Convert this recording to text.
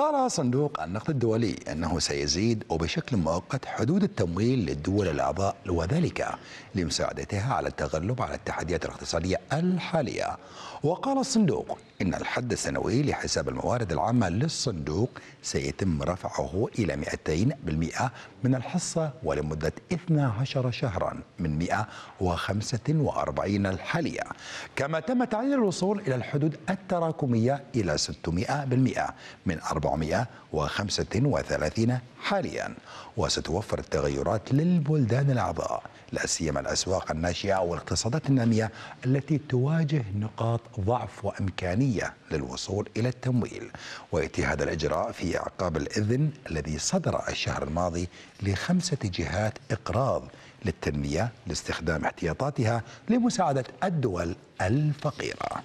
قال صندوق النقد الدولي أنه سيزيد وبشكل مؤقت حدود التمويل للدول الأعضاء وذلك لمساعدتها على التغلب على التحديات الاقتصادية الحالية وقال الصندوق إن الحد السنوي لحساب الموارد العامة للصندوق سيتم رفعه إلى 200% من الحصة ولمدة 12 شهرا من 145 الحالية كما تم تعديل الوصول إلى الحدود التراكمية إلى 600% من 435 حاليا وستوفر التغيرات للبلدان الأعضاء لا سيما الأسواق الناشئة والاقتصادات النامية التي تواجه نقاط ضعف وإمكانية للوصول إلى التمويل ويأتي هذا الإجراء في أعقاب الإذن الذي صدر الشهر الماضي لخمسة جهات إقراض للتنمية لاستخدام احتياطاتها لمساعدة الدول الفقيرة